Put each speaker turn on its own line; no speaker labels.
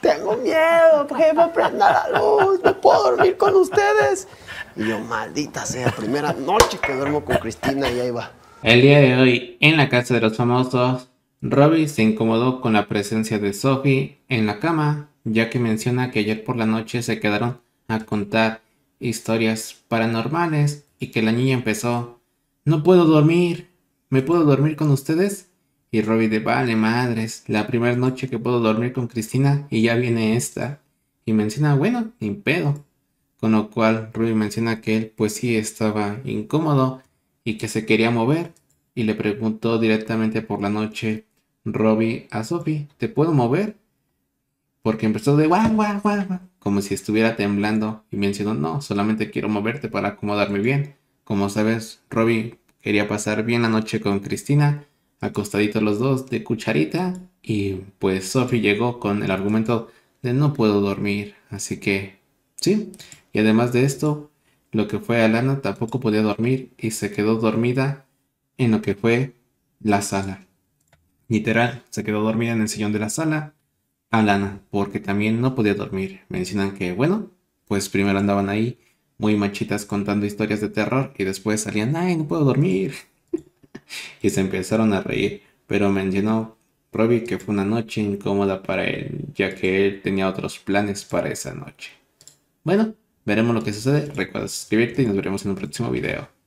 tengo miedo, a prenda la luz, no puedo dormir con ustedes. yo, maldita sea, primera noche que duermo con Cristina y ahí va.
El día de hoy, en la casa de los famosos, Robbie se incomodó con la presencia de Sophie en la cama, ya que menciona que ayer por la noche se quedaron a contar historias paranormales y que la niña empezó, no puedo dormir, ¿me puedo dormir con ustedes? Y Robbie de vale madres, la primera noche que puedo dormir con Cristina y ya viene esta. Y menciona, bueno, ni pedo. Con lo cual Robbie menciona que él pues sí estaba incómodo y que se quería mover. Y le preguntó directamente por la noche Robbie a Sophie, ¿te puedo mover? Porque empezó de guau, guau, guau, como si estuviera temblando. Y mencionó, no, solamente quiero moverte para acomodarme bien. Como sabes, Robbie quería pasar bien la noche con Cristina acostaditos los dos de cucharita y pues Sophie llegó con el argumento de no puedo dormir, así que sí, y además de esto, lo que fue Alana tampoco podía dormir y se quedó dormida en lo que fue la sala. Literal, se quedó dormida en el sillón de la sala Alana, porque también no podía dormir. Mencionan que, bueno, pues primero andaban ahí muy machitas contando historias de terror y después salían, ay, no puedo dormir. y se empezaron a reír, pero mencionó Robby que fue una noche incómoda para él, ya que él tenía otros planes para esa noche. Bueno, veremos lo que sucede, recuerda suscribirte y nos veremos en un próximo video.